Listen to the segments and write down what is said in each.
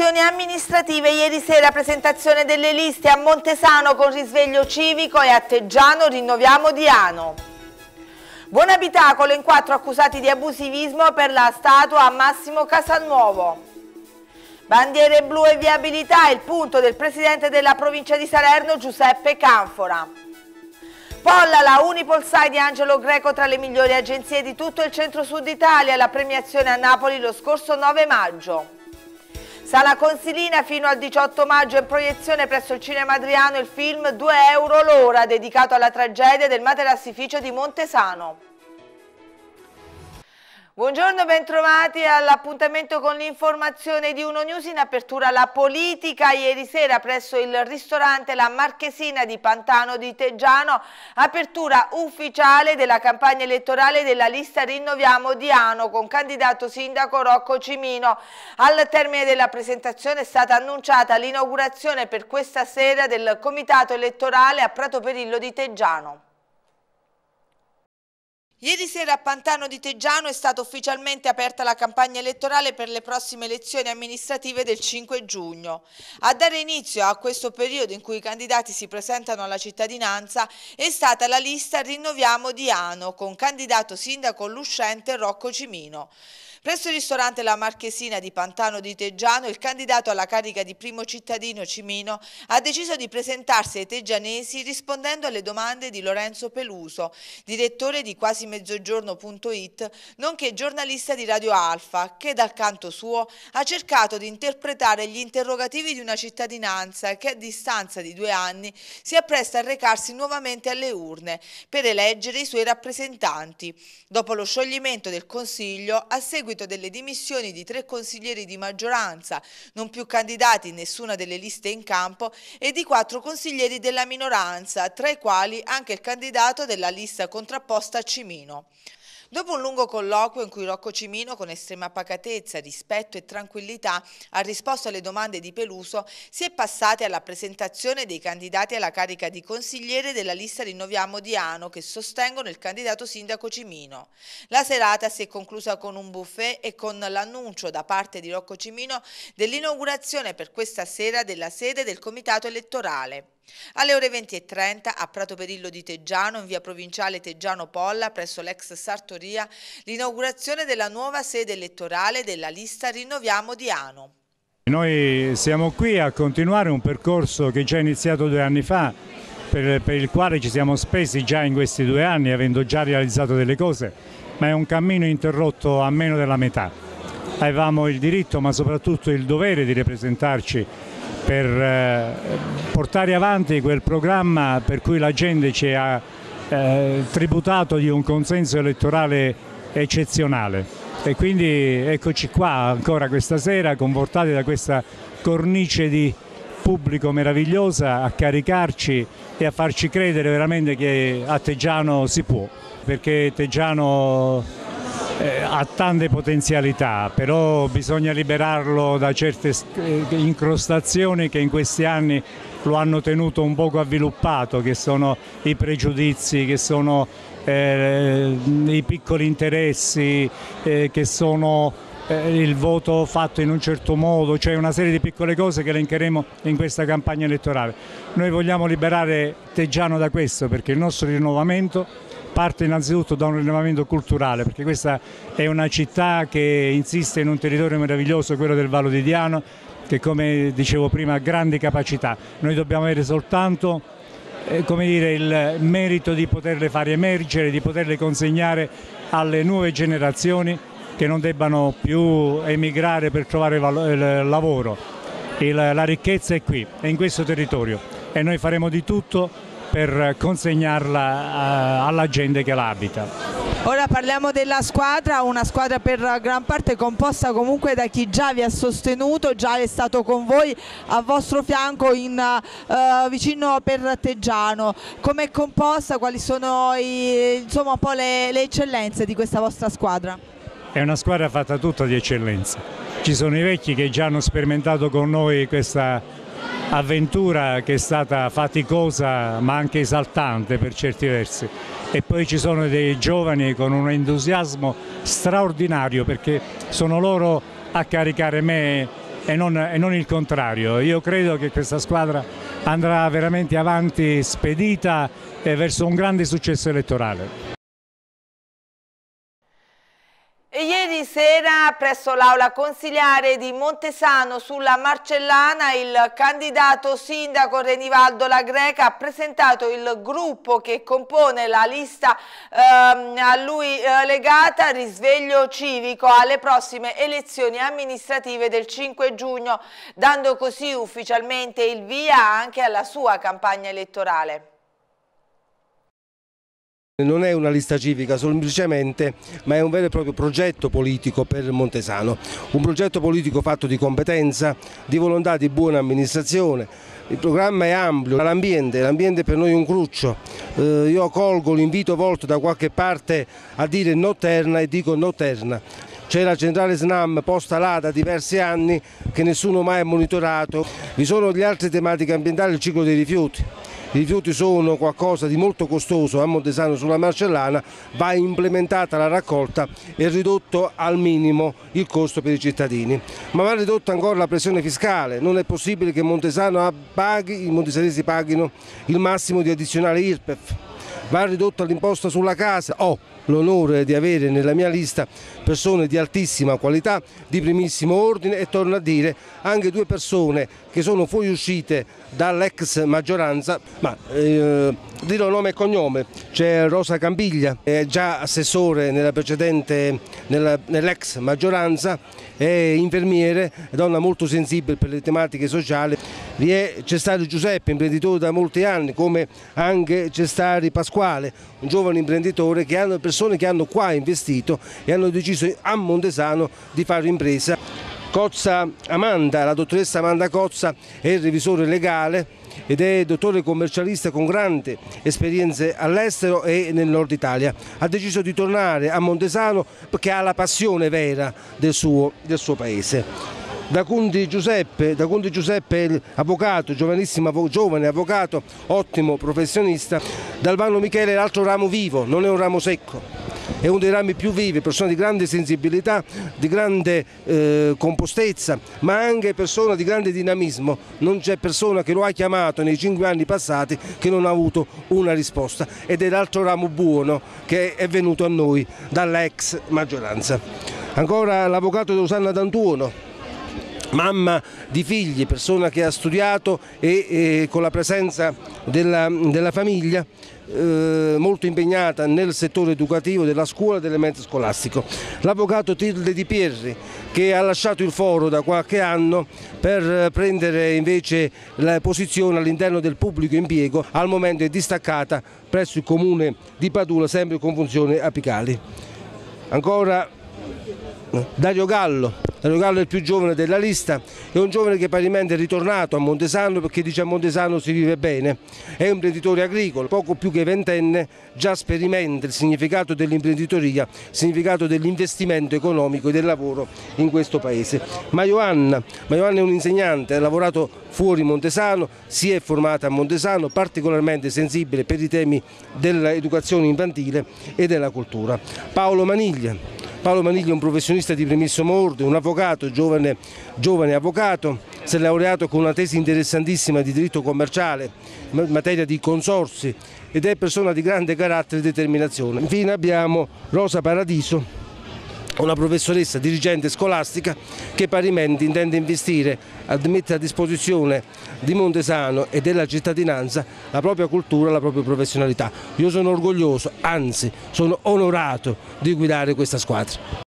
elezioni amministrative ieri sera presentazione delle liste a Montesano con risveglio civico e a Teggiano rinnoviamo Diano. Buon abitacolo in quattro accusati di abusivismo per la statua a Massimo Casalnuovo. Bandiere blu e viabilità, il punto del presidente della provincia di Salerno Giuseppe Canfora. Polla la Unipolsai di Angelo Greco tra le migliori agenzie di tutto il centro-sud Italia, la premiazione a Napoli lo scorso 9 maggio. Sala Consilina fino al 18 maggio in proiezione presso il Cinema Adriano il film 2 euro l'ora dedicato alla tragedia del materassificio di Montesano. Buongiorno, bentrovati all'appuntamento con l'informazione di Uno News in apertura alla politica. Ieri sera presso il ristorante La Marchesina di Pantano di Teggiano, apertura ufficiale della campagna elettorale della lista Rinnoviamo Diano con candidato sindaco Rocco Cimino. Al termine della presentazione è stata annunciata l'inaugurazione per questa sera del comitato elettorale a Prato Perillo di Teggiano. Ieri sera a Pantano di Teggiano è stata ufficialmente aperta la campagna elettorale per le prossime elezioni amministrative del 5 giugno. A dare inizio a questo periodo in cui i candidati si presentano alla cittadinanza è stata la lista Rinnoviamo di Ano con candidato sindaco l'uscente Rocco Cimino. Presso il ristorante La Marchesina di Pantano di Teggiano, il candidato alla carica di primo cittadino Cimino ha deciso di presentarsi ai teggianesi rispondendo alle domande di Lorenzo Peluso, direttore di quasimezzogiorno.it, nonché giornalista di Radio Alfa, che dal canto suo ha cercato di interpretare gli interrogativi di una cittadinanza che a distanza di due anni si appresta a recarsi nuovamente alle urne per eleggere i suoi rappresentanti. Dopo lo scioglimento del Consiglio, a seguito seguito delle dimissioni di tre consiglieri di maggioranza, non più candidati in nessuna delle liste in campo, e di quattro consiglieri della minoranza, tra i quali anche il candidato della lista contrapposta Cimino. Dopo un lungo colloquio in cui Rocco Cimino con estrema pacatezza, rispetto e tranquillità ha risposto alle domande di Peluso, si è passati alla presentazione dei candidati alla carica di consigliere della lista Rinnoviamo di Ano che sostengono il candidato sindaco Cimino. La serata si è conclusa con un buffet e con l'annuncio da parte di Rocco Cimino dell'inaugurazione per questa sera della sede del comitato elettorale. Alle ore 20.30 a Prato Perillo di Teggiano, in via provinciale Teggiano Polla, presso l'ex Sartoria, l'inaugurazione della nuova sede elettorale della lista Rinnoviamo di Ano. Noi siamo qui a continuare un percorso che già iniziato due anni fa, per, per il quale ci siamo spesi già in questi due anni, avendo già realizzato delle cose, ma è un cammino interrotto a meno della metà avevamo il diritto ma soprattutto il dovere di rappresentarci per eh, portare avanti quel programma per cui la gente ci ha eh, tributato di un consenso elettorale eccezionale. E quindi eccoci qua ancora questa sera, confortati da questa cornice di pubblico meravigliosa a caricarci e a farci credere veramente che a Teggiano si può, perché Teggiano eh, ha tante potenzialità, però bisogna liberarlo da certe eh, incrostazioni che in questi anni lo hanno tenuto un poco avviluppato, che sono i pregiudizi, che sono eh, i piccoli interessi, eh, che sono eh, il voto fatto in un certo modo, cioè una serie di piccole cose che elencheremo in questa campagna elettorale. Noi vogliamo liberare Teggiano da questo perché il nostro rinnovamento parte innanzitutto da un rinnovamento culturale perché questa è una città che insiste in un territorio meraviglioso, quello del Vallo di Diano, che come dicevo prima ha grandi capacità. Noi dobbiamo avere soltanto eh, dire, il merito di poterle far emergere, di poterle consegnare alle nuove generazioni che non debbano più emigrare per trovare il eh, lavoro. Il, la ricchezza è qui, è in questo territorio e noi faremo di tutto per consegnarla eh, alla gente che l'abita. Ora parliamo della squadra, una squadra per gran parte composta comunque da chi già vi ha sostenuto, già è stato con voi a vostro fianco in, uh, vicino Perratteggiano. Com'è composta? Quali sono i, insomma, un po' le, le eccellenze di questa vostra squadra? È una squadra fatta tutta di eccellenze. Ci sono i vecchi che già hanno sperimentato con noi questa avventura che è stata faticosa ma anche esaltante per certi versi e poi ci sono dei giovani con un entusiasmo straordinario perché sono loro a caricare me e non, e non il contrario. Io credo che questa squadra andrà veramente avanti spedita verso un grande successo elettorale. Ieri sera presso l'aula consiliare di Montesano sulla Marcellana il candidato sindaco Renivaldo La Greca ha presentato il gruppo che compone la lista ehm, a lui eh, legata Risveglio Civico alle prossime elezioni amministrative del 5 giugno, dando così ufficialmente il via anche alla sua campagna elettorale. Non è una lista civica semplicemente, ma è un vero e proprio progetto politico per Montesano, un progetto politico fatto di competenza, di volontà di buona amministrazione. Il programma è ampio, l'ambiente, l'ambiente per noi è un cruccio. Eh, io colgo l'invito volto da qualche parte a dire notterna e dico notterna. C'è la centrale SNAM posta là da diversi anni che nessuno mai ha monitorato. Vi sono le altre tematiche ambientali, il ciclo dei rifiuti i rifiuti sono qualcosa di molto costoso a Montesano sulla Marcellana, va implementata la raccolta e ridotto al minimo il costo per i cittadini. Ma va ridotta ancora la pressione fiscale, non è possibile che Montesano paghi, i montesanesi paghino il massimo di addizionale IRPEF va ridotta l'imposta sulla casa. Ho l'onore di avere nella mia lista persone di altissima qualità, di primissimo ordine e torno a dire anche due persone che sono fuoriuscite dall'ex maggioranza, ma eh, dirò nome e cognome, c'è Rosa Campiglia, è già assessore nella precedente, nella, nell'ex maggioranza, è infermiere, donna molto sensibile per le tematiche sociali c'è stato Giuseppe, imprenditore da molti anni, come anche Cestari Pasquale, un giovane imprenditore che hanno persone che hanno qua investito e hanno deciso a Montesano di fare impresa. Cozza Amanda, la dottoressa Amanda Cozza è il revisore legale ed è dottore commercialista con grandi esperienze all'estero e nel nord Italia. Ha deciso di tornare a Montesano perché ha la passione vera del suo, del suo paese da Conti Giuseppe, da Conti Giuseppe è l'avvocato, giovanissimo giovane avvocato, ottimo professionista, Dalvano Michele è l'altro ramo vivo, non è un ramo secco è uno dei rami più vivi, persona di grande sensibilità, di grande eh, compostezza, ma anche persona di grande dinamismo. Non c'è persona che lo ha chiamato nei cinque anni passati che non ha avuto una risposta ed è l'altro ramo buono che è venuto a noi dalla ex maggioranza. Ancora l'avvocato Rosanna D'Antuono, mamma di figli, persona che ha studiato e, e con la presenza della, della famiglia eh, molto impegnata nel settore educativo della scuola e dell'elemento scolastico. L'avvocato Tilde Di Pierri che ha lasciato il foro da qualche anno per prendere invece la posizione all'interno del pubblico impiego, al momento è distaccata presso il comune di Padula sempre con funzione apicali. Ancora Dario Gallo, Dario Gallo è il più giovane della lista, è un giovane che parimenti è ritornato a Montesano perché dice a Montesano si vive bene, è un imprenditore agricolo, poco più che ventenne già sperimenta il significato dell'imprenditoria, il significato dell'investimento economico e del lavoro in questo paese. Ma Ioanna, ma Ioanna è un insegnante, ha lavorato fuori Montesano, si è formata a Montesano, particolarmente sensibile per i temi dell'educazione infantile e della cultura. Paolo Maniglia Paolo Maniglia è un professionista di primissimo ordine, un avvocato, giovane, giovane avvocato, si è laureato con una tesi interessantissima di diritto commerciale, materia di consorsi ed è persona di grande carattere e determinazione. Infine abbiamo Rosa Paradiso una professoressa dirigente scolastica che parimenti intende investire a mettere a disposizione di Montesano e della cittadinanza la propria cultura, e la propria professionalità. Io sono orgoglioso, anzi sono onorato di guidare questa squadra.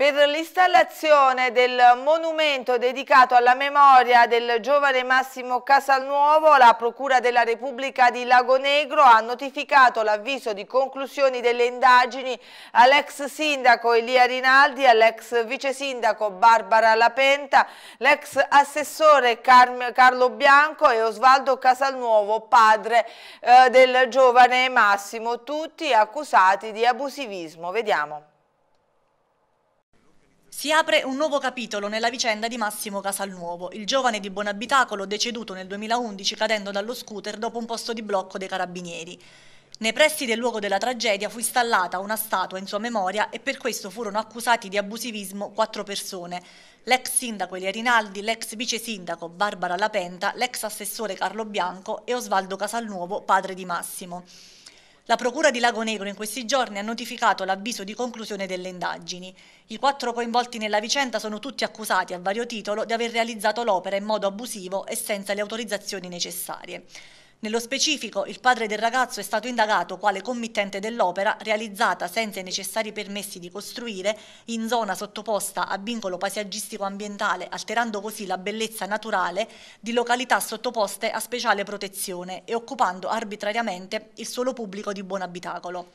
per l'installazione del monumento dedicato alla memoria del giovane Massimo Casalnuovo, la Procura della Repubblica di Lagonegro ha notificato l'avviso di conclusioni delle indagini all'ex sindaco Elia Rinaldi, all'ex vice sindaco Barbara Lapenta, l'ex assessore Car Carlo Bianco e Osvaldo Casalnuovo, padre eh, del giovane Massimo, tutti accusati di abusivismo. Vediamo. Si apre un nuovo capitolo nella vicenda di Massimo Casalnuovo, il giovane di Buonabitacolo deceduto nel 2011 cadendo dallo scooter dopo un posto di blocco dei carabinieri. Nei pressi del luogo della tragedia fu installata una statua in sua memoria e per questo furono accusati di abusivismo quattro persone, l'ex sindaco Elia Rinaldi, l'ex vice sindaco Barbara Lapenta, l'ex assessore Carlo Bianco e Osvaldo Casalnuovo, padre di Massimo. La Procura di Lago Negro in questi giorni ha notificato l'avviso di conclusione delle indagini. I quattro coinvolti nella vicenda sono tutti accusati a vario titolo di aver realizzato l'opera in modo abusivo e senza le autorizzazioni necessarie. Nello specifico, il padre del ragazzo è stato indagato quale committente dell'opera realizzata senza i necessari permessi di costruire in zona sottoposta a vincolo paesaggistico ambientale, alterando così la bellezza naturale di località sottoposte a speciale protezione e occupando arbitrariamente il suolo pubblico di buon abitacolo.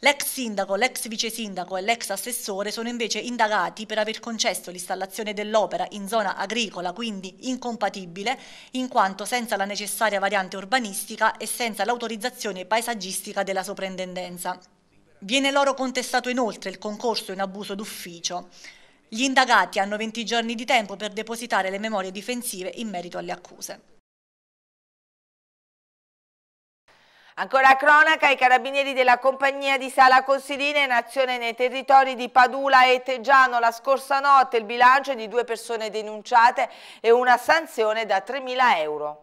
L'ex sindaco, l'ex vice sindaco e l'ex assessore sono invece indagati per aver concesso l'installazione dell'opera in zona agricola, quindi incompatibile, in quanto senza la necessaria variante urbanistica e senza l'autorizzazione paesaggistica della soprintendenza. Viene loro contestato inoltre il concorso in abuso d'ufficio. Gli indagati hanno 20 giorni di tempo per depositare le memorie difensive in merito alle accuse. Ancora cronaca, i carabinieri della compagnia di Sala Consilina in azione nei territori di Padula e Teggiano la scorsa notte il bilancio di due persone denunciate e una sanzione da 3.000 euro.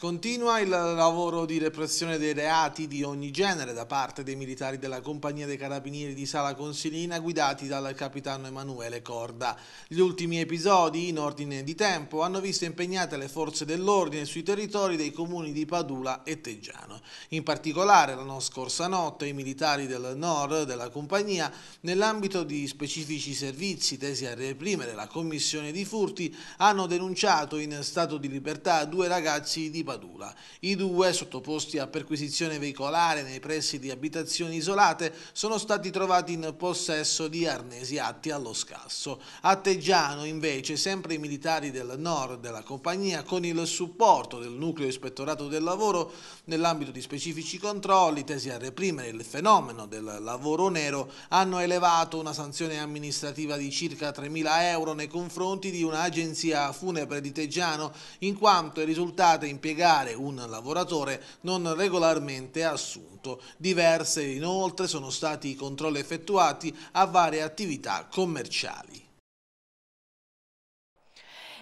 Continua il lavoro di repressione dei reati di ogni genere da parte dei militari della Compagnia dei Carabinieri di Sala Consilina guidati dal capitano Emanuele Corda. Gli ultimi episodi, in ordine di tempo, hanno visto impegnate le forze dell'ordine sui territori dei comuni di Padula e Teggiano. In particolare, l'anno scorsa notte, i militari del nord della Compagnia, nell'ambito di specifici servizi tesi a reprimere la commissione di furti, hanno denunciato in stato di libertà due ragazzi di Padula Padula. I due, sottoposti a perquisizione veicolare nei pressi di abitazioni isolate, sono stati trovati in possesso di arnesi atti allo scasso. A Teggiano, invece, sempre i militari del nord della compagnia, con il supporto del nucleo ispettorato del lavoro, nell'ambito di specifici controlli tesi a reprimere il fenomeno del lavoro nero, hanno elevato una sanzione amministrativa di circa 3.000 euro nei confronti di un'agenzia funebre di Teggiano, in quanto è risultata impiegata piegare un lavoratore non regolarmente assunto. Diverse inoltre sono stati i controlli effettuati a varie attività commerciali.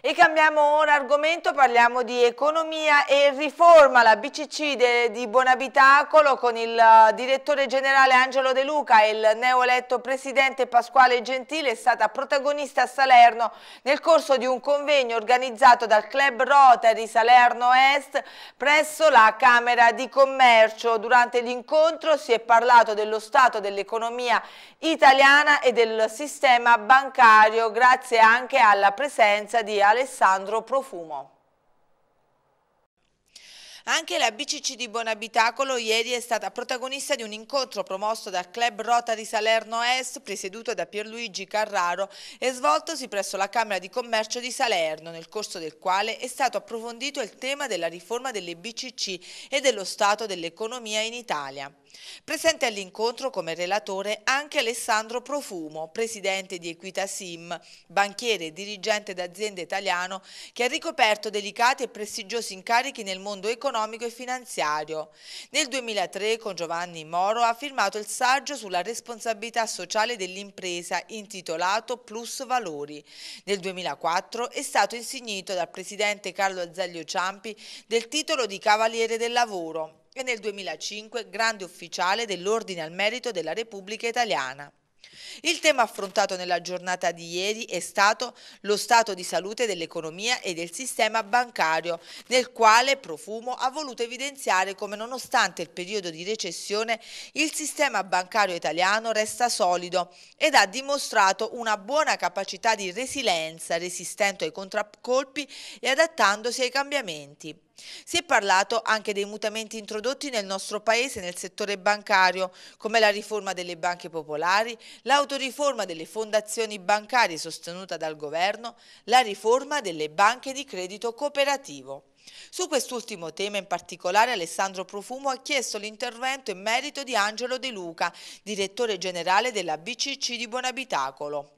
E cambiamo ora argomento, parliamo di economia e riforma. La BCC de, di Buonabitacolo con il eh, direttore generale Angelo De Luca e il neoeletto presidente Pasquale Gentile è stata protagonista a Salerno nel corso di un convegno organizzato dal Club Rotary Salerno Est presso la Camera di Commercio. Durante l'incontro si è parlato dello stato dell'economia italiana e del sistema bancario grazie anche alla presenza di Alessandro Profumo. Anche la BCC di Bonabitacolo ieri è stata protagonista di un incontro promosso dal Club Rota di Salerno Est, presieduto da Pierluigi Carraro e svoltosi presso la Camera di Commercio di Salerno, nel corso del quale è stato approfondito il tema della riforma delle BCC e dello stato dell'economia in Italia. Presente all'incontro come relatore anche Alessandro Profumo, presidente di Equita Sim, banchiere e dirigente d'azienda italiano che ha ricoperto delicati e prestigiosi incarichi nel mondo economico e finanziario. Nel 2003 con Giovanni Moro ha firmato il saggio sulla responsabilità sociale dell'impresa intitolato Plus Valori. Nel 2004 è stato insignito dal presidente Carlo Azzaglio Ciampi del titolo di Cavaliere del Lavoro e nel 2005 Grande Ufficiale dell'Ordine al Merito della Repubblica Italiana. Il tema affrontato nella giornata di ieri è stato lo stato di salute dell'economia e del sistema bancario, nel quale Profumo ha voluto evidenziare come nonostante il periodo di recessione il sistema bancario italiano resta solido ed ha dimostrato una buona capacità di resilienza, resistendo ai contraccolpi e adattandosi ai cambiamenti. Si è parlato anche dei mutamenti introdotti nel nostro Paese nel settore bancario, come la riforma delle banche popolari, la l'autoriforma delle fondazioni bancarie sostenuta dal governo, la riforma delle banche di credito cooperativo. Su quest'ultimo tema in particolare Alessandro Profumo ha chiesto l'intervento in merito di Angelo De Luca, direttore generale della BCC di Buonabitacolo.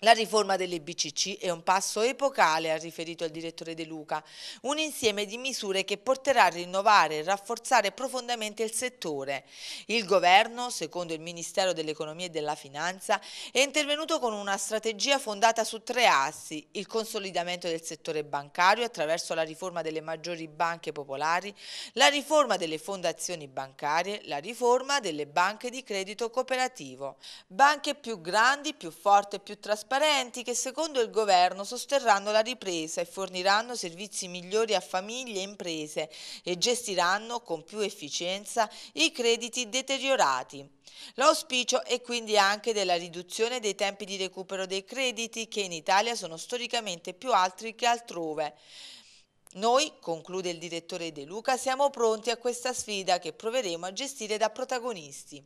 La riforma delle BCC è un passo epocale, ha riferito il direttore De Luca, un insieme di misure che porterà a rinnovare e rafforzare profondamente il settore. Il governo, secondo il Ministero dell'Economia e della Finanza, è intervenuto con una strategia fondata su tre assi, il consolidamento del settore bancario attraverso la riforma delle maggiori banche popolari, la riforma delle fondazioni bancarie, la riforma delle banche di credito cooperativo. Banche più grandi, più forti e più trasparenti trasparenti che secondo il governo sosterranno la ripresa e forniranno servizi migliori a famiglie e imprese e gestiranno con più efficienza i crediti deteriorati. L'auspicio è quindi anche della riduzione dei tempi di recupero dei crediti che in Italia sono storicamente più alti che altrove. Noi, conclude il direttore De Luca, siamo pronti a questa sfida che proveremo a gestire da protagonisti.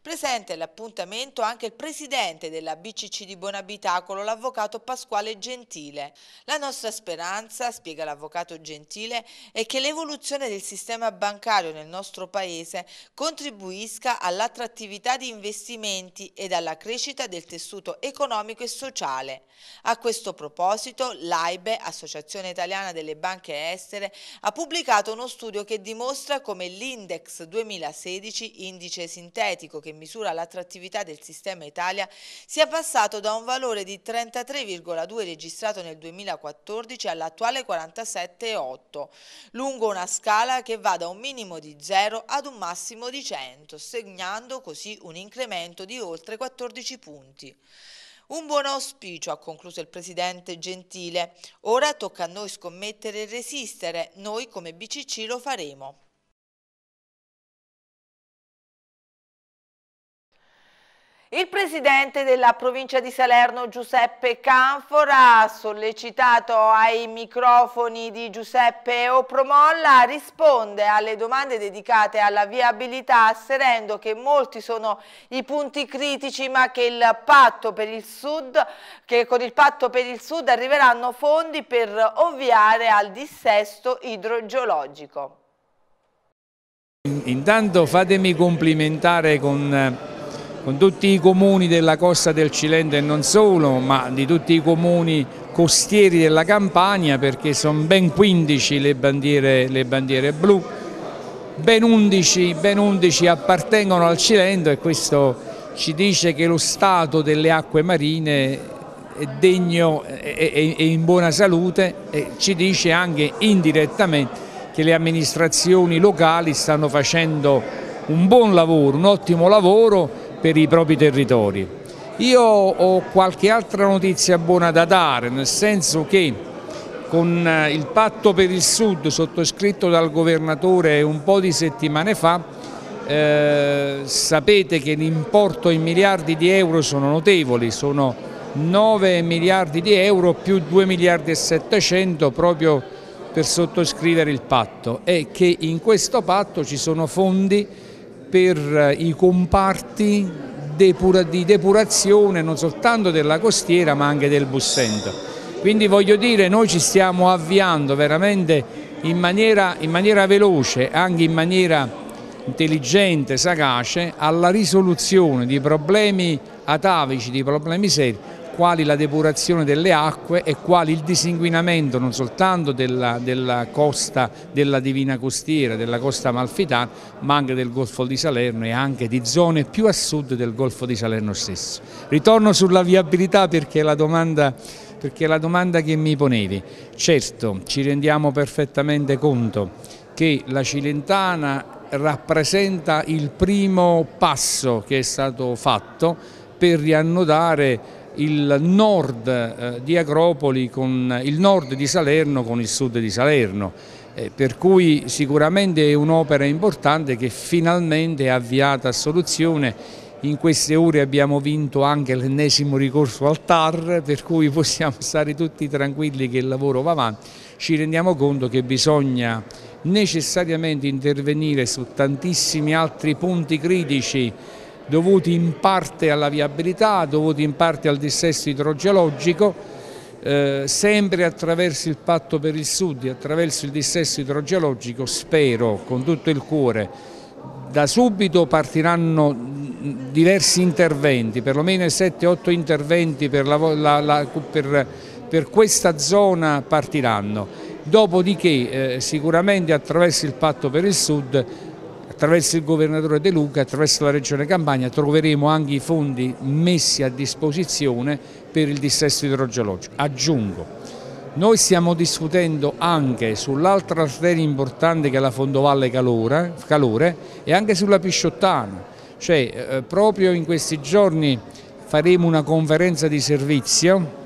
Presente all'appuntamento anche il presidente della BCC di Bonabitacolo, l'avvocato Pasquale Gentile. La nostra speranza, spiega l'avvocato Gentile, è che l'evoluzione del sistema bancario nel nostro paese contribuisca all'attrattività di investimenti ed alla crescita del tessuto economico e sociale. A questo proposito, l'AIBE, Associazione Italiana delle Banche Estere, ha pubblicato uno studio che dimostra come l'index 2016, indice sintetico che che misura l'attrattività del sistema Italia sia passato da un valore di 33,2 registrato nel 2014 all'attuale 47,8, lungo una scala che va da un minimo di 0 ad un massimo di 100, segnando così un incremento di oltre 14 punti. Un buon auspicio, ha concluso il presidente Gentile. Ora tocca a noi scommettere e resistere. Noi come BCC lo faremo. Il presidente della provincia di Salerno Giuseppe Canfora ha sollecitato ai microfoni di Giuseppe Opromolla, risponde alle domande dedicate alla viabilità asserendo che molti sono i punti critici ma che, il patto per il sud, che con il patto per il sud arriveranno fondi per ovviare al dissesto idrogeologico. Intanto fatemi complimentare con eh, con tutti i comuni della costa del Cilento e non solo, ma di tutti i comuni costieri della Campania perché sono ben 15 le bandiere, le bandiere blu, ben 11, ben 11 appartengono al Cilento e questo ci dice che lo stato delle acque marine è degno e in buona salute e ci dice anche indirettamente che le amministrazioni locali stanno facendo un buon lavoro, un ottimo lavoro per i propri territori. Io ho qualche altra notizia buona da dare, nel senso che con eh, il patto per il Sud sottoscritto dal governatore un po' di settimane fa, eh, sapete che l'importo in miliardi di euro sono notevoli, sono 9 miliardi di euro più 2 miliardi e 700 proprio per sottoscrivere il patto e che in questo patto ci sono fondi per eh, i comparti di depurazione non soltanto della costiera ma anche del Bussento. Quindi voglio dire noi ci stiamo avviando veramente in maniera, in maniera veloce, anche in maniera intelligente, sagace alla risoluzione di problemi atavici, di problemi seri quali la depurazione delle acque e quali il disinguinamento non soltanto della, della costa della Divina Costiera, della costa Malfitana, ma anche del Golfo di Salerno e anche di zone più a sud del Golfo di Salerno stesso. Ritorno sulla viabilità perché la domanda, perché è la domanda che mi ponevi. Certo, ci rendiamo perfettamente conto che la Cilentana rappresenta il primo passo che è stato fatto per riannodare il nord eh, di Agropoli con il nord di Salerno con il sud di Salerno. Eh, per cui sicuramente è un'opera importante che finalmente è avviata a soluzione in queste ore abbiamo vinto anche l'ennesimo ricorso al TAR, per cui possiamo stare tutti tranquilli che il lavoro va avanti. Ci rendiamo conto che bisogna necessariamente intervenire su tantissimi altri punti critici dovuti in parte alla viabilità, dovuti in parte al dissesto idrogeologico, eh, sempre attraverso il patto per il sud e attraverso il dissesto idrogeologico spero con tutto il cuore da subito partiranno mm, diversi interventi, perlomeno 7-8 interventi per, la, la, la, per, per, questa zona partiranno, dopodiché eh, sicuramente attraverso il patto per il sud attraverso il governatore De Luca, attraverso la regione Campania troveremo anche i fondi messi a disposizione per il dissesto idrogeologico. Aggiungo, noi stiamo discutendo anche sull'altra arteria importante che è la Fondovalle Calore, Calore e anche sulla Pisciottana, cioè eh, proprio in questi giorni faremo una conferenza di servizio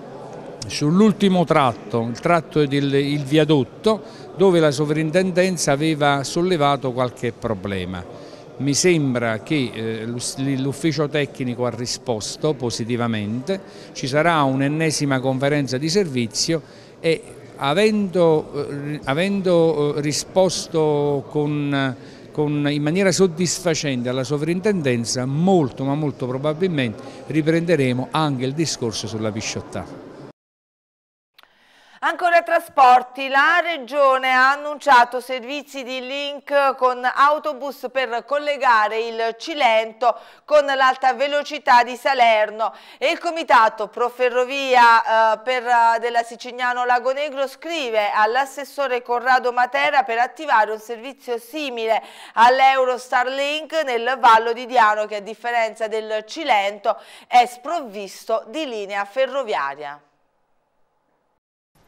sull'ultimo tratto, il tratto del viadotto, dove la sovrintendenza aveva sollevato qualche problema. Mi sembra che eh, l'ufficio tecnico ha risposto positivamente, ci sarà un'ennesima conferenza di servizio e avendo, eh, avendo eh, risposto con, con, in maniera soddisfacente alla sovrintendenza, molto ma molto probabilmente riprenderemo anche il discorso sulla pisciottà. Ancora trasporti, la Regione ha annunciato servizi di link con autobus per collegare il Cilento con l'alta velocità di Salerno e il Comitato Proferrovia eh, per, eh, della Sicignano Lago Negro scrive all'assessore Corrado Matera per attivare un servizio simile all'Eurostar Link nel Vallo di Diano che a differenza del Cilento è sprovvisto di linea ferroviaria.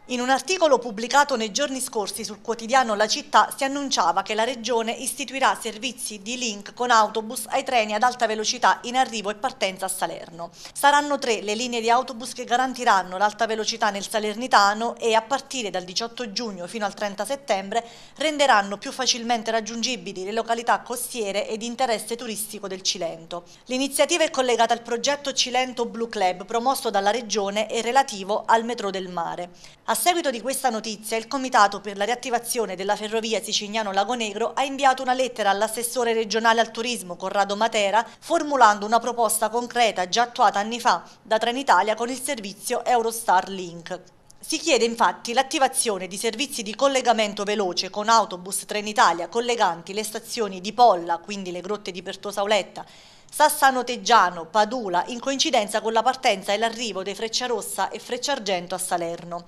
In un articolo pubblicato nei giorni scorsi sul quotidiano La Città si annunciava che la Regione istituirà servizi di link con autobus ai treni ad alta velocità in arrivo e partenza a Salerno. Saranno tre le linee di autobus che garantiranno l'alta velocità nel Salernitano e a partire dal 18 giugno fino al 30 settembre renderanno più facilmente raggiungibili le località costiere e di interesse turistico del Cilento. L'iniziativa è collegata al progetto Cilento Blue Club promosso dalla Regione e relativo al metro del mare. A seguito di questa notizia, il Comitato per la riattivazione della ferrovia Sicignano-Lago Negro ha inviato una lettera all'assessore regionale al turismo Corrado Matera formulando una proposta concreta già attuata anni fa da Trenitalia con il servizio Eurostar Link. Si chiede infatti l'attivazione di servizi di collegamento veloce con autobus Trenitalia colleganti le stazioni di Polla, quindi le grotte di Pertosauletta, Sassano Teggiano, Padula, in coincidenza con la partenza e l'arrivo dei Rossa e Freccia Argento a Salerno.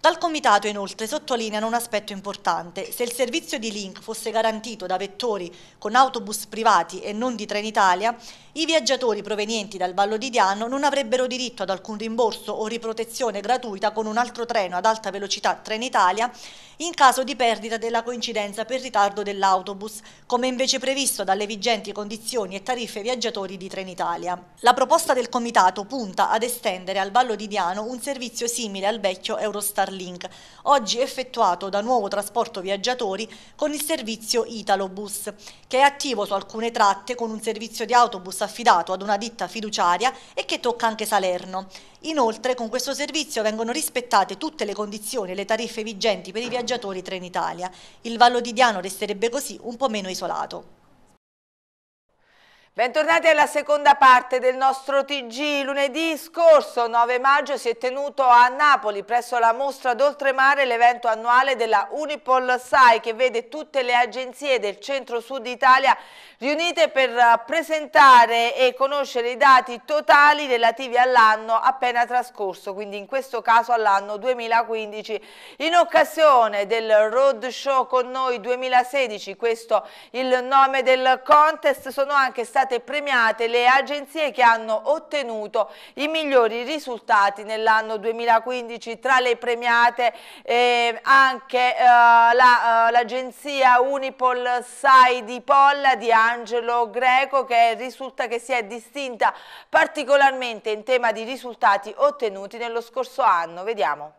Dal Comitato inoltre sottolineano un aspetto importante. Se il servizio di Link fosse garantito da vettori con autobus privati e non di Trenitalia, i viaggiatori provenienti dal Vallo di Diano non avrebbero diritto ad alcun rimborso o riprotezione gratuita con un altro treno ad alta velocità Trenitalia in caso di perdita della coincidenza per ritardo dell'autobus, come invece previsto dalle vigenti condizioni e tariffe viaggiatori di Trenitalia. La proposta del Comitato punta ad estendere al Vallo di Diano un servizio simile al vecchio Eurostar Link, oggi effettuato da nuovo trasporto viaggiatori con il servizio Italobus, che è attivo su alcune tratte con un servizio di autobus a affidato ad una ditta fiduciaria e che tocca anche Salerno. Inoltre con questo servizio vengono rispettate tutte le condizioni e le tariffe vigenti per i viaggiatori Trenitalia. Il Vallo di Diano resterebbe così un po' meno isolato. Bentornati alla seconda parte del nostro TG. Lunedì scorso, 9 maggio, si è tenuto a Napoli, presso la mostra d'oltremare, l'evento annuale della Unipol SAI, che vede tutte le agenzie del centro-sud Italia riunite per eh, presentare e conoscere i dati totali relativi all'anno appena trascorso, quindi in questo caso all'anno 2015. In occasione del roadshow con noi 2016, questo il nome del contest, sono anche stati state premiate le agenzie che hanno ottenuto i migliori risultati nell'anno 2015. Tra le premiate eh, anche eh, l'agenzia la, eh, Unipol Sai di Polla di Angelo Greco che risulta che si è distinta particolarmente in tema di risultati ottenuti nello scorso anno. Vediamo.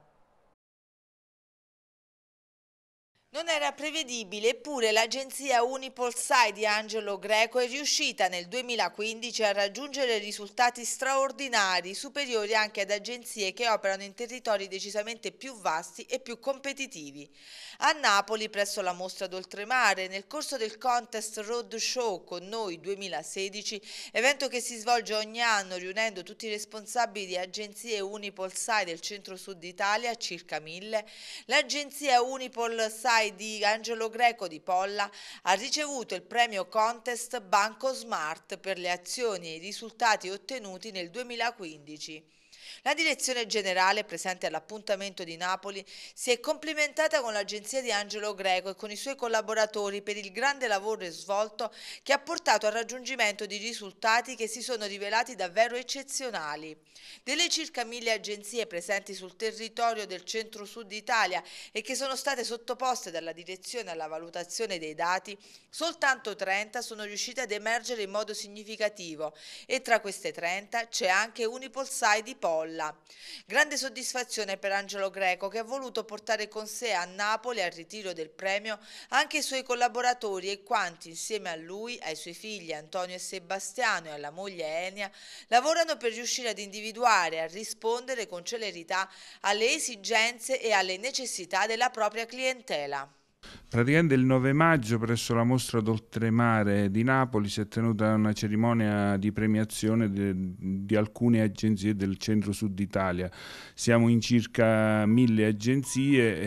Non era prevedibile, eppure l'agenzia Unipol Unipolsai di Angelo Greco è riuscita nel 2015 a raggiungere risultati straordinari, superiori anche ad agenzie che operano in territori decisamente più vasti e più competitivi. A Napoli, presso la mostra d'oltremare, nel corso del contest Road Show con noi 2016, evento che si svolge ogni anno riunendo tutti i responsabili di agenzie Unipol Unipolsai del centro-sud Italia, circa mille, l'agenzia Unipolsai Rai di Angelo Greco di Polla ha ricevuto il premio contest Banco Smart per le azioni e i risultati ottenuti nel 2015. La direzione generale, presente all'appuntamento di Napoli, si è complimentata con l'agenzia di Angelo Greco e con i suoi collaboratori per il grande lavoro svolto che ha portato al raggiungimento di risultati che si sono rivelati davvero eccezionali. Delle circa mille agenzie presenti sul territorio del centro-sud Italia e che sono state sottoposte dalla direzione alla valutazione dei dati, soltanto 30 sono riuscite ad emergere in modo significativo e tra queste 30 c'è anche Unipolsai di Polo crolla. Grande soddisfazione per Angelo Greco che ha voluto portare con sé a Napoli al ritiro del premio anche i suoi collaboratori e quanti insieme a lui, ai suoi figli Antonio e Sebastiano e alla moglie Enia lavorano per riuscire ad individuare e a rispondere con celerità alle esigenze e alle necessità della propria clientela. Praticamente il 9 maggio presso la mostra d'oltremare di Napoli si è tenuta una cerimonia di premiazione di, di alcune agenzie del centro-sud Italia. Siamo in circa mille agenzie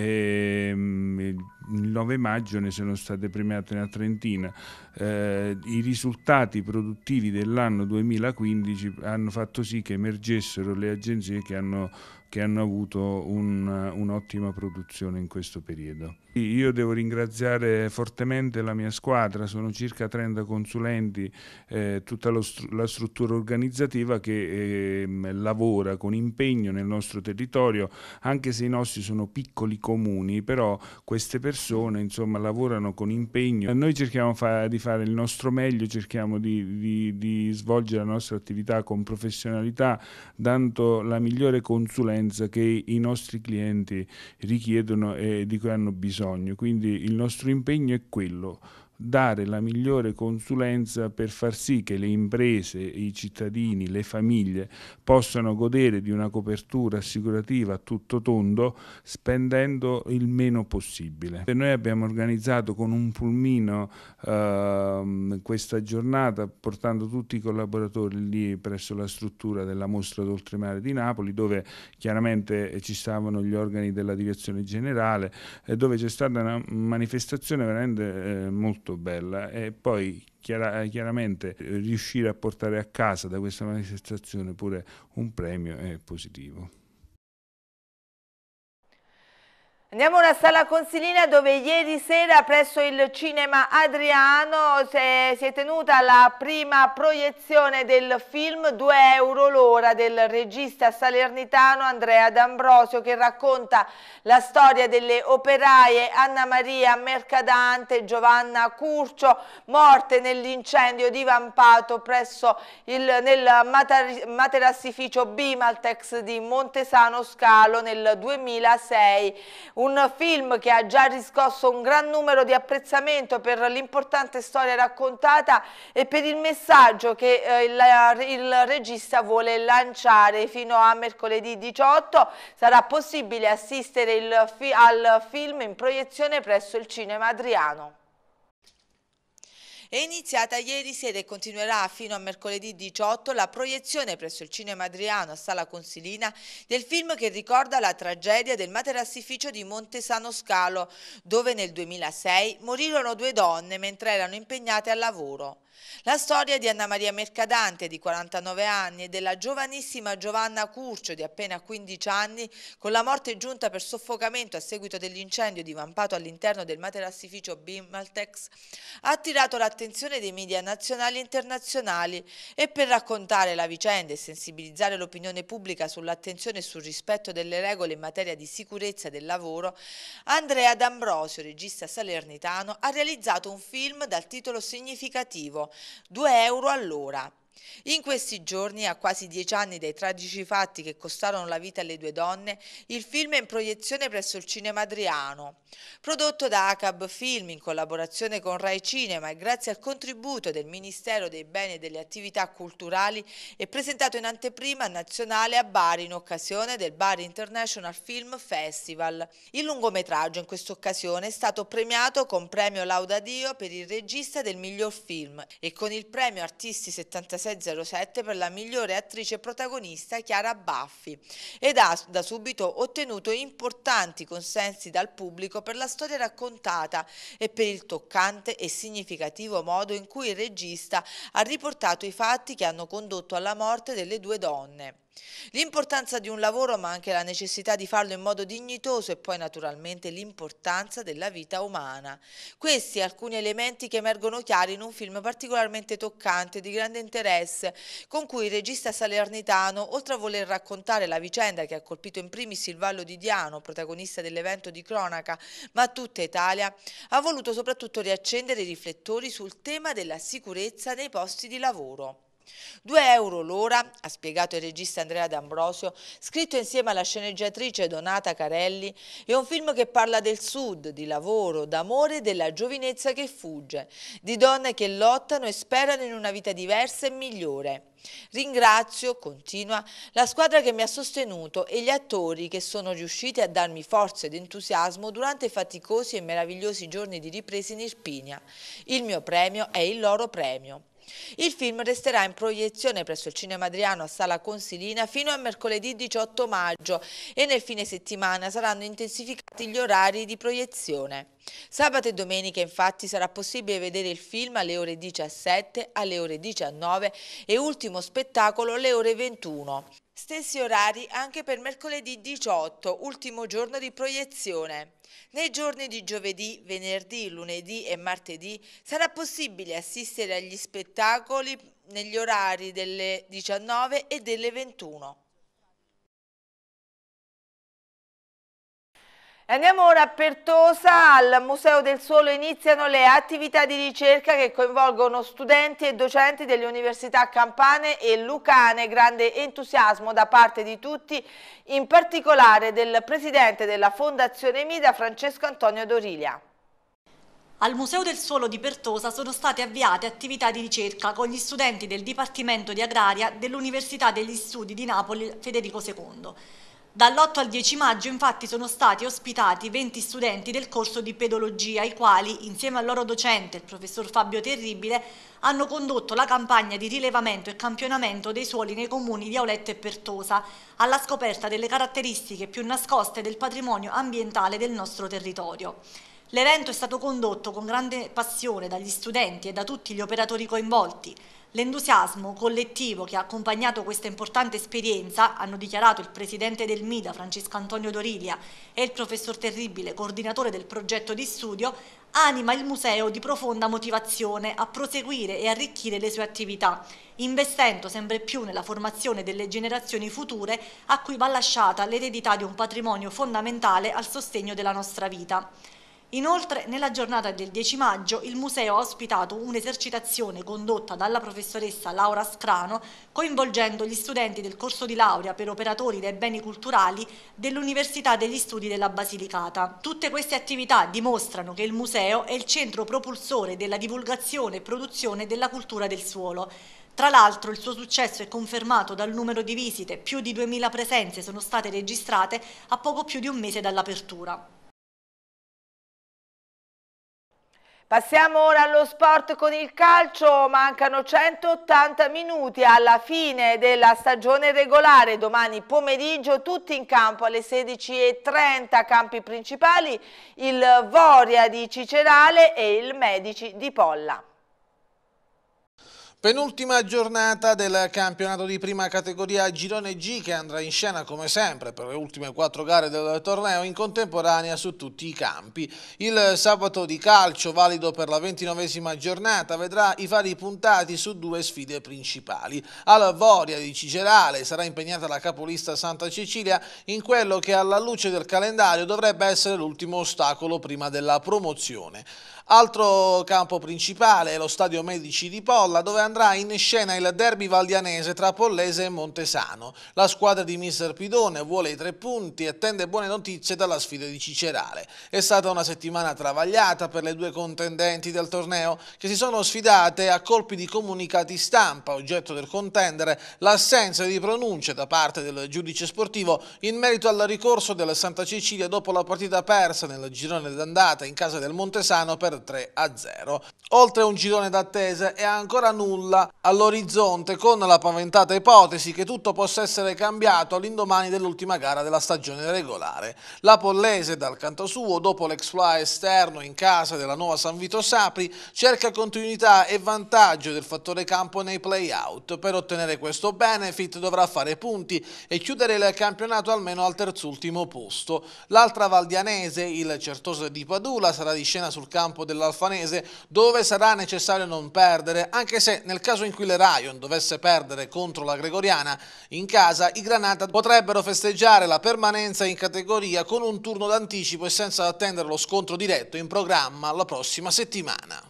e mm, il 9 maggio ne sono state premiate una trentina. Eh, I risultati produttivi dell'anno 2015 hanno fatto sì che emergessero le agenzie che hanno, che hanno avuto un, un'ottima produzione in questo periodo. Io devo ringraziare fortemente la mia squadra, sono circa 30 consulenti, eh, tutta str- la struttura organizzativa che eh, lavora con impegno nel nostro territorio, anche se i nostri sono piccoli comuni, però queste persone persone, insomma lavorano con impegno. Eh, noi cerchiamo fa di fare il nostro meglio, cerchiamo di, di, di svolgere la nostra attività con professionalità, dando la migliore consulenza che i nostri clienti richiedono e di cui hanno bisogno. Quindi il nostro impegno è quello, dare la migliore consulenza per far sì che le imprese, i cittadini, le famiglie possano godere di una copertura assicurativa a tutto tondo spendendo il meno possibile. E noi abbiamo organizzato con un pulmino eh, questa giornata portando tutti i collaboratori lì presso la struttura della mostra d'oltremare di Napoli dove chiaramente ci stavano gli organi della direzione generale e dove c'è stata una manifestazione veramente eh, molto molto bella e poi chiar- chiaramente riuscire a portare a casa da questa manifestazione pure un premio è positivo. Andiamo alla sala consilina dove ieri sera presso il cinema Adriano si è tenuta la prima proiezione del film 2 euro l'ora del regista salernitano Andrea D'Ambrosio che racconta la storia delle operaie Anna Maria Mercadante e Giovanna Curcio morte nell'incendio divampato presso il, nel materassificio Bimaltex di Montesano Scalo nel 2006 un film che ha già riscosso un gran numero di apprezzamento per l'importante storia raccontata e per il messaggio che eh, il, il, regista vuole lanciare. Fino a mercoledì 18 sarà possibile assistere il, al film in proiezione presso il Cinema Adriano. È iniziata ieri sera e continuerà fino a mercoledì 18 la proiezione presso il Cinema Adriano a Sala Consilina del film che ricorda la tragedia del materassificio di Montesano Scalo, dove nel 2006 morirono due donne mentre erano impegnate al lavoro. La storia di Anna Maria Mercadante, di 49 anni, e della giovanissima Giovanna Curcio, di appena 15 anni, con la morte giunta per soffocamento a seguito dell'incendio divampato all'interno del materassificio Bimaltex, ha attirato l'attenzione dei media nazionali e internazionali e per raccontare la vicenda e sensibilizzare l'opinione pubblica sull'attenzione e sul rispetto delle regole in materia di sicurezza del lavoro, Andrea D'Ambrosio, regista salernitano, ha realizzato un film dal titolo significativo 2 euro all'ora. In questi giorni, a quasi dieci anni dai tragici fatti che costarono la vita alle due donne, il film è in proiezione presso il Cinema Adriano. Prodotto da ACAB Film in collaborazione con Rai Cinema e grazie al contributo del Ministero dei Beni e delle Attività Culturali è presentato in anteprima nazionale a Bari in occasione del Bari International Film Festival. Il lungometraggio in questa occasione è stato premiato con premio Laudadio per il regista del miglior film e con il premio Artisti 76 607 per la migliore attrice protagonista Chiara Baffi ed ha da subito ottenuto importanti consensi dal pubblico per la storia raccontata e per il toccante e significativo modo in cui il regista ha riportato i fatti che hanno condotto alla morte delle due donne. L'importanza di un lavoro ma anche la necessità di farlo in modo dignitoso e poi naturalmente l'importanza della vita umana. Questi alcuni elementi che emergono chiari in un film particolarmente toccante, di grande interesse, con cui il regista salernitano, oltre a voler raccontare la vicenda che ha colpito in primis il Vallo di Diano, protagonista dell'evento di cronaca, ma tutta Italia, ha voluto soprattutto riaccendere i riflettori sul tema della sicurezza nei posti di lavoro. Due euro l'ora, ha spiegato il regista Andrea D'Ambrosio, scritto insieme alla sceneggiatrice Donata Carelli, è un film che parla del sud, di lavoro, d'amore e della giovinezza che fugge, di donne che lottano e sperano in una vita diversa e migliore. Ringrazio, continua, la squadra che mi ha sostenuto e gli attori che sono riusciti a darmi forza ed entusiasmo durante i faticosi e meravigliosi giorni di ripresa in Irpinia. Il mio premio è il loro premio. Il film resterà in proiezione presso il Cinema Adriano a Sala Consilina fino a mercoledì 18 maggio e nel fine settimana saranno intensificati gli orari di proiezione. Sabato e domenica infatti sarà possibile vedere il film alle ore 17, alle ore 19 e ultimo spettacolo alle ore 21. Stessi orari anche per mercoledì 18, ultimo giorno di proiezione. Nei giorni di giovedì, venerdì, lunedì e martedì sarà possibile assistere agli spettacoli negli orari delle 19 e delle 21. Andiamo ora a Pertosa, al Museo del Suolo iniziano le attività di ricerca che coinvolgono studenti e docenti delle università campane e lucane, grande entusiasmo da parte di tutti, in particolare del presidente della Fondazione Mida Francesco Antonio Dorilia. Al Museo del Suolo di Pertosa sono state avviate attività di ricerca con gli studenti del Dipartimento di Agraria dell'Università degli Studi di Napoli Federico II. Dall'8 al 10 maggio infatti sono stati ospitati 20 studenti del corso di pedologia, i quali, insieme al loro docente, il professor Fabio Terribile, hanno condotto la campagna di rilevamento e campionamento dei suoli nei comuni di Auletto e Pertosa, alla scoperta delle caratteristiche più nascoste del patrimonio ambientale del nostro territorio. L'evento è stato condotto con grande passione dagli studenti e da tutti gli operatori coinvolti, L'entusiasmo collettivo che ha accompagnato questa importante esperienza, hanno dichiarato il presidente del MIDA Francesco Antonio Doriglia, e il professor Terribile, coordinatore del progetto di studio, anima il museo di profonda motivazione a proseguire e arricchire le sue attività, investendo sempre più nella formazione delle generazioni future a cui va lasciata l'eredità di un patrimonio fondamentale al sostegno della nostra vita. Inoltre, nella giornata del 10 maggio, il museo ha ospitato un'esercitazione condotta dalla professoressa Laura Scrano, coinvolgendo gli studenti del corso di laurea per operatori dei beni culturali dell'Università degli Studi della Basilicata. Tutte queste attività dimostrano che il museo è il centro propulsore della divulgazione e produzione della cultura del suolo. Tra l'altro il suo successo è confermato dal numero di visite, più di 2.000 presenze sono state registrate a poco più di un mese dall'apertura. Passiamo ora allo sport con il calcio, mancano 180 minuti alla fine della stagione regolare, domani pomeriggio tutti in campo alle 16.30, campi principali, il Voria di Cicerale e il Medici di Polla. Penultima giornata del campionato di prima categoria Girone G che andrà in scena come sempre per le ultime quattro gare del torneo in contemporanea su tutti i campi. Il sabato di calcio, valido per la ventinovesima giornata, vedrà i vari puntati su due sfide principali. Al Voria di Cicerale sarà impegnata la capolista Santa Cecilia in quello che alla luce del calendario dovrebbe essere l'ultimo ostacolo prima della promozione. Altro campo principale è lo stadio Medici di Polla dove andrà in scena il derby valdianese tra Pollese e Montesano. La squadra di mister Pidone vuole i tre punti e attende buone notizie dalla sfida di Cicerale. È stata una settimana travagliata per le due contendenti del torneo che si sono sfidate a colpi di comunicati stampa, oggetto del contendere l'assenza di pronunce da parte del giudice sportivo in merito al ricorso della Santa Cecilia dopo la partita persa nel girone d'andata in casa del Montesano per per 3-0. Oltre un girone d'attesa e ancora nulla all'orizzonte con la paventata ipotesi che tutto possa essere cambiato all'indomani dell'ultima gara della stagione regolare. La Pollese dal canto suo, dopo l'exploit esterno in casa della nuova San Vito Sapri, cerca continuità e vantaggio del fattore campo nei play-out. Per ottenere questo benefit dovrà fare punti e chiudere il campionato almeno al terzultimo posto. L'altra valdianese, il Certoso di Padula, sarà di scena sul campo campo dell'Alfanese dove sarà necessario non perdere, anche se nel caso in cui le Rayon dovesse perdere contro la Gregoriana, in casa i Granata potrebbero festeggiare la permanenza in categoria con un turno d'anticipo e senza attendere lo scontro diretto in programma la prossima settimana.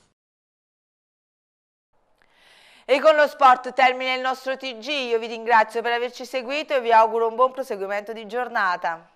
E con lo sport termina il nostro TG, io vi ringrazio per averci seguito e vi auguro un buon proseguimento di giornata.